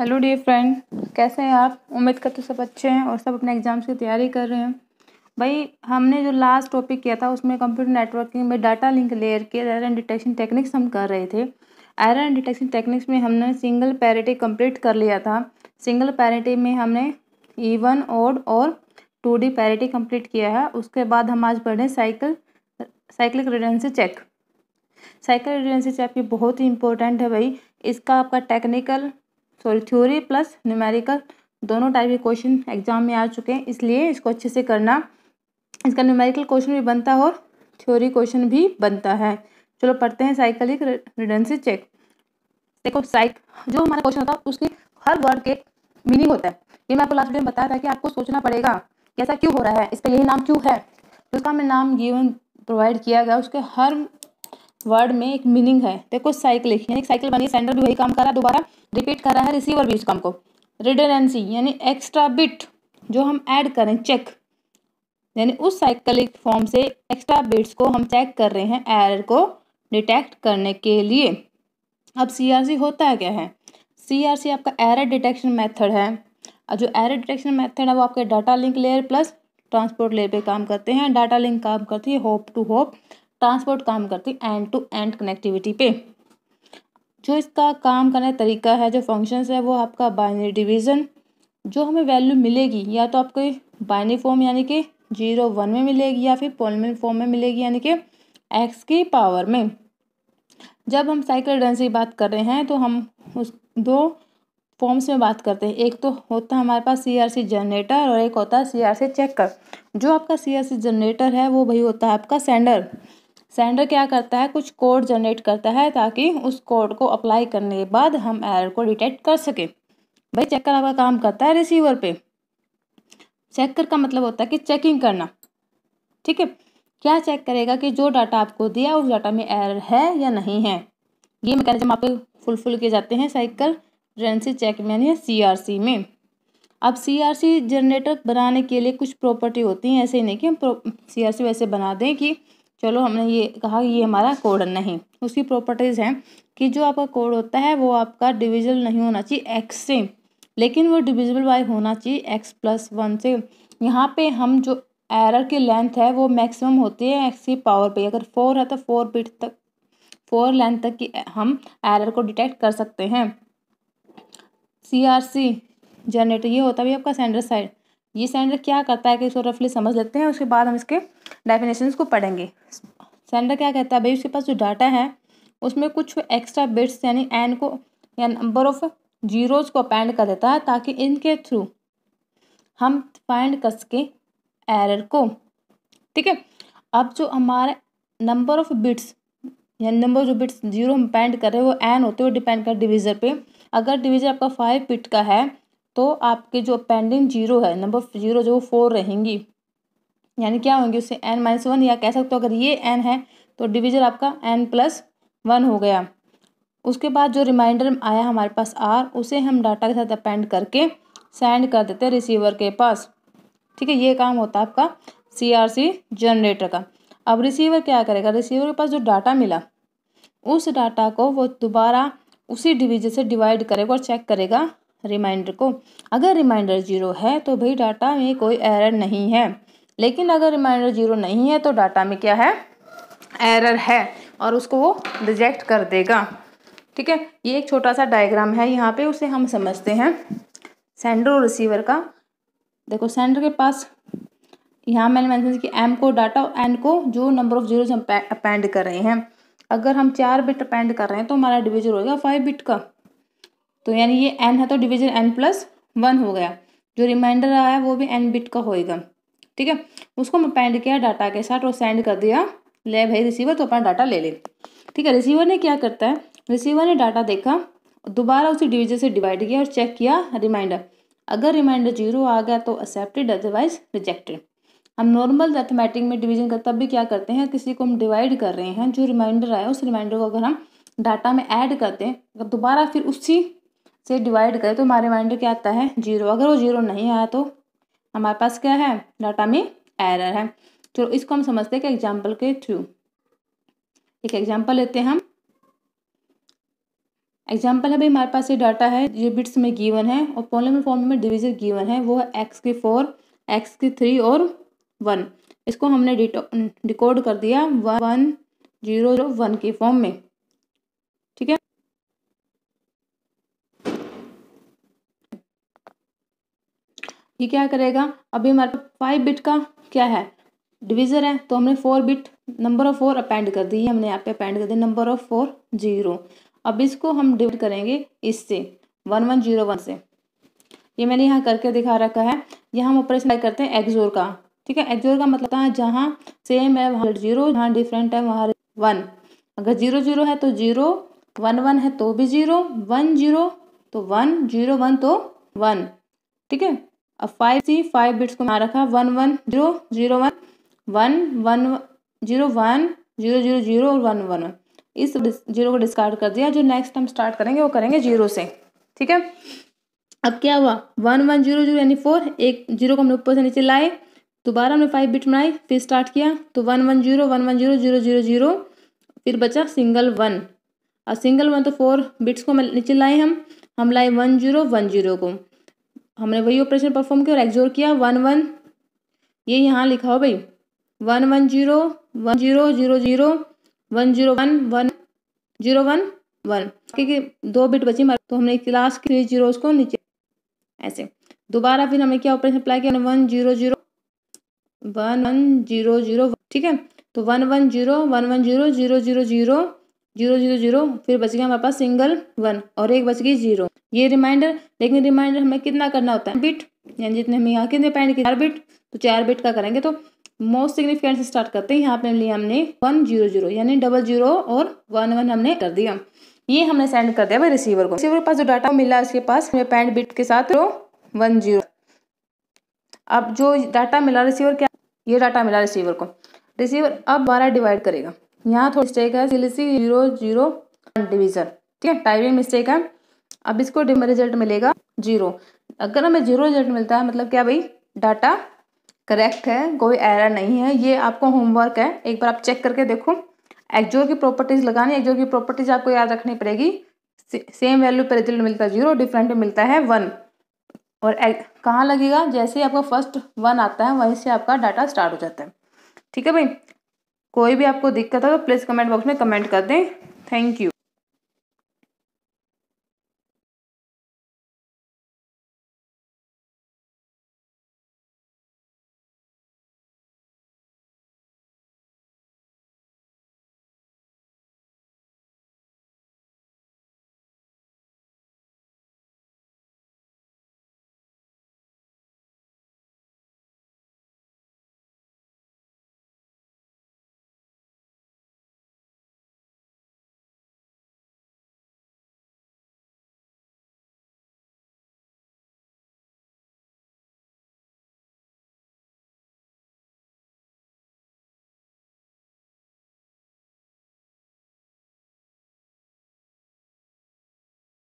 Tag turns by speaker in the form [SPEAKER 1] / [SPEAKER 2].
[SPEAKER 1] hello dear friend कैसे हैं आप उम्मीद कर तो सब अच्छे हैं और सब अपने एग्ज़ाम्स की तैयारी कर रहे हैं भाई हमने जो लास्ट टॉपिक किया था उसमें कंप्यूटर नेटवर्किंग में डाटा लिंक लेयर के एरर डिटेक्शन टेक्निक्स हम कर रहे थे एरर डिटेक्शन टेक्निक्स में हमने सिंगल पैरिटी कंप्लीट कर लिया था सिंगल पैरिटी में हमने ईवन e ओड और टू डी पैरिटी कम्प्लीट किया है उसके बाद हम आज पढ़ें cycle cycle redundancy check cycle redundancy check भी बहुत ही इंपॉर्टेंट है भाई इसका आपका technical sorry theory plus numerical दोनों टाइप के क्वेश्चन एग्जाम में आ चुके हैं इसलिए इसको अच्छे से करना इसका न्यूमेरिकल क्वेश्चन भी बनता है और थ्योरी क्वेश्चन भी बनता है चलो पढ़ते हैं साइकिलिक रिडेंसी चेक देखो साइक जो हमारा क्वेश्चन होता है उसके हर वर्ड के मीनिंग होता है ये मैं आपको लास्ट में बताया था कि आपको सोचना पड़ेगा कि ऐसा क्यों हो रहा है इसका यही नाम क्यों है उसका हमें नाम गिवन प्रोवाइड किया गया उसके हर वर्ड में एक मीनिंग है देखो साइकिल लिखी यानी साइकिल बनी सेंडर भी वही काम कर रहा है दोबारा रिपीट कर रहा है रिसीवर भी उस काम को रिडनेंसी यानी एक्स्ट्रा बिट जो हम ऐड करें चेक यानी उस साइकिलिक फॉर्म से एक्स्ट्रा बिट्स को हम चेक कर रहे हैं एरर को डिटेक्ट करने के लिए अब सी होता है क्या है सी आपका एरर डिटेक्शन मेथड है और जो एरर डिटेक्शन मेथड है वो आपके data link layer plus transport layer पे काम करते हैं डाटा लिंक काम करती है होप टू होप ट्रांसपोर्ट काम करती एंड टू एंड कनेक्टिविटी पे जो इसका काम करने का तरीका है जो फंक्शंस है वो आपका बाइनरी डिवीज़न जो हमें वैल्यू मिलेगी या तो आपको बाइनरी फॉर्म यानी कि जीरो वन में मिलेगी या फिर पॉलमिन फॉर्म में मिलेगी यानी कि एक्स की पावर में जब हम साइकिल डेंसिटी की बात कर रहे हैं तो हम उस दो फॉर्म्स में बात करते हैं एक तो होता है हमारे पास सी जनरेटर और एक होता है सी चेकर जो आपका सी जनरेटर है वो वही होता है आपका सेंडर सेंडर क्या करता है कुछ कोड जनरेट करता है ताकि उस कोड को अप्लाई करने के बाद हम एरर को डिटेक्ट कर सकें भाई चेकर आपका काम करता है रिसीवर पे चेकर का मतलब होता है कि चेकिंग करना ठीक है क्या चेक करेगा कि जो डाटा आपको दिया उस डाटा में एरर है या नहीं है ये मैकेनिज्म आप फुलफिल किए जाते हैं साइकिल रेंसी चेक में यानी सी में अब सी जनरेटर बनाने के लिए कुछ प्रॉपर्टी होती हैं ऐसे ही नहीं कि हम सी वैसे बना दें कि चलो हमने ये कहा ये हमारा कोड नहीं उसकी प्रॉपर्टीज़ हैं कि जो आपका कोड होता है वो आपका डिविजल नहीं होना चाहिए एक्स से लेकिन वो डिविजल वाई होना चाहिए एक्स प्लस वन से यहाँ पे हम जो एरर की लेंथ है वो मैक्सिमम होती है एक्स की पावर पे अगर फोर है तो फोर बिट तक फोर लेंथ तक की हम एरर को डिटेक्ट कर सकते हैं सी आर सी जनरेटर ये होता है आपका सेंडर साइड ये सेंडर क्या करता है कि इसको रफली समझ लेते हैं उसके बाद हम इसके डेफिनेशन को पढ़ेंगे सेंडर क्या कहता है भाई उसके पास जो डाटा है उसमें कुछ एक्स्ट्रा बिट्स यानी एन को या नंबर ऑफ जीरोज को अपेंड कर देता है ताकि इनके थ्रू हम फाइंड कर सकें एरर को ठीक है अब जो हमारे नंबर ऑफ बिट्स या नंबर जो बिट्स जीरो हम पेंड कर रहे हैं वो एन होते हुए डिपेंड कर डिवीज़र पे अगर डिवीज़र आपका फाइव बिट का है तो आपके जो पेंडिंग जीरो है नंबर जीरो जो वो फोर रहेंगी यानी क्या होंगे उससे एन माइनस वन या कह सकते हो अगर ये एन है तो डिविजन आपका एन प्लस वन हो गया उसके बाद जो रिमाइंडर आया हमारे पास आर उसे हम डाटा के साथ अपेंड करके सेंड कर देते हैं रिसीवर के पास ठीक है ये काम होता है आपका सी आर सी जनरेटर का अब रिसीवर क्या करेगा रिसीवर के पास जो डाटा मिला उस डाटा को वो दोबारा उसी डिवीजन से डिवाइड करेगा और चेक करेगा रिमाइंडर को अगर रिमाइंडर जीरो है तो भाई डाटा में कोई एरर नहीं है लेकिन अगर रिमाइंडर जीरो नहीं है तो डाटा में क्या है एरर है और उसको वो रिजेक्ट कर देगा ठीक है ये एक छोटा सा डायग्राम है यहाँ पे उसे हम समझते हैं सेंडर और रिसीवर का देखो सेंडर के पास यहाँ मैंने मैं कि एम को डाटा और एन को जो नंबर ऑफ जीरो हम अपेंड कर रहे हैं अगर हम चार बिट अपेंड कर रहे हैं तो हमारा डिविजन होगा फाइव बिट का तो यानी ये एन है तो डिविजन एन प्लस वन हो गया जो रिमाइंडर आया है वो भी एन बिट का होएगा ठीक है उसको मैं पेंड किया डाटा के साथ और सेंड कर दिया ले भाई रिसीवर तो अपना डाटा ले ले ठीक है रिसीवर ने क्या करता है रिसीवर ने डाटा देखा दोबारा उसी डिविजन से डिवाइड किया और चेक किया रिमाइंडर अगर रिमाइंडर जीरो आ गया तो एक्सेप्टेड अदरवाइज रिजेक्टेड हम नॉर्मल मैथमेटिक में डिवीजन कर तब भी क्या करते हैं किसी को हम डिवाइड कर रहे हैं जो रिमाइंडर आया उस रिमाइंडर को अगर हम डाटा में ऐड करते हैं अगर दोबारा फिर उसी से डिवाइड करें तो हमारा रिमाइंडर क्या आता है जीरो अगर वो जीरो नहीं आया तो हमारे पास क्या है डाटा में एरर है चलो इसको हम समझते हैं कि एग्जाम्पल के थ्रू एक एग्जाम्पल लेते हैं हम एग्जाम्पल है भाई हमारे पास ये डाटा है ये बिट्स में गिवन है और पॉलिमर फॉर्म में डिविजन गिवन है वो है एक्स के फोर एक्स के थ्री और वन इसको हमने डिकोड कर दिया वन जीरो वन के फॉर्म में ये क्या करेगा अभी हमारे पास फाइव बिट का क्या है डिविजर है तो हमने four bit number of four append कर दी है हमने यहाँ पे अपेंड कर दी नंबर ऑफ फोर जीरो अब इसको हम डिवाइड करेंगे इससे वन वन जीरो वन से ये मैंने यहाँ करके दिखा रखा है यहाँ हम ऑपरेशन करते हैं एक्जोर का ठीक है एक्जोर का मतलब है जहाँ सेम है वहाँ जीरो जहाँ डिफरेंट है वहाँ वन अगर जीरो जीरो है तो जीरो वन वन है तो भी जीरो वन जीरो तो वन जीरो वन तो वन ठीक है अब फाइव सी फाइव बिट्स को यहाँ रखा one one zero zero one one one zero one zero zero zero और वन वन इस जीरो को डिस्कार्ड कर दिया जो नेक्स्ट हम स्टार्ट करेंगे वो करेंगे जीरो से ठीक है अब क्या हुआ वन वन जीरो जीरो यानी फोर एक जीरो को हमने ऊपर से नीचे लाए दोबारा हमने फाइव बिट बनाई फिर स्टार्ट किया तो one one zero one one zero zero zero zero फिर बचा सिंगल वन और सिंगल वन तो फोर बिट्स को नीचे लाए हम हम लाए वन जीरो वन जीरो को हमने वही ऑपरेशन परफॉर्म किया और एक्जोर किया वन वन ये यहाँ लिखा हो भाई one one zero one zero zero zero one zero one one zero one one क्योंकि दो बिट बची मार तो हमने क्लास के जीरो उसको नीचे ऐसे दोबारा फिर हमने क्या ऑपरेशन अप्लाई किया one zero zero one one zero zero ठीक है तो one one zero one one zero zero zero zero zero zero zero फिर बच गया हमारे पास सिंगल वन और एक बच गई जीरो ये रिमाइंडर लेकिन रिमाइंडर हमें कितना करना होता है बिट यानी जितने हमें यहाँ कितने पॉइंट चार बिट तो चार बिट का करेंगे तो मोस्ट सिग्निफिकेंट से स्टार्ट करते हैं यहाँ पे लिए हमने वन जीरो जीरो यानी डबल जीरो और वन वन हमने कर दिया ये हमने सेंड कर दिया भाई रिसीवर को रिसीवर के पास जो डाटा मिला उसके पास हमें पैंट बिट के साथ तो वन जीरो अब जो डाटा मिला रिसीवर क्या ये डाटा मिला रिसीवर को रिसीवर अब बारह डिवाइड करेगा यहाँ थोड़ी मिस्टेक है सी जीरो जीरो डिवीजन ठीक है टाइपिंग मिस्टेक है अब इसको रिजल्ट मिलेगा जीरो अगर हमें जीरो रिजल्ट मिलता है मतलब क्या भाई डाटा करेक्ट है कोई एरर नहीं है ये आपको होमवर्क है एक बार आप चेक करके देखो एक्जोर की प्रॉपर्टीज लगानी एक्जोर की प्रॉपर्टीज आपको याद रखनी पड़ेगी से, सेम वैल्यू पर रिजल्ट मिलता है जीरो डिफरेंट मिलता है वन और कहाँ लगेगा जैसे ही आपका फर्स्ट वन आता है वहीं से आपका डाटा स्टार्ट हो जाता है ठीक है भाई कोई भी आपको दिक्कत हो तो प्लीज़ कमेंट बॉक्स में कमेंट कर दें थैंक यू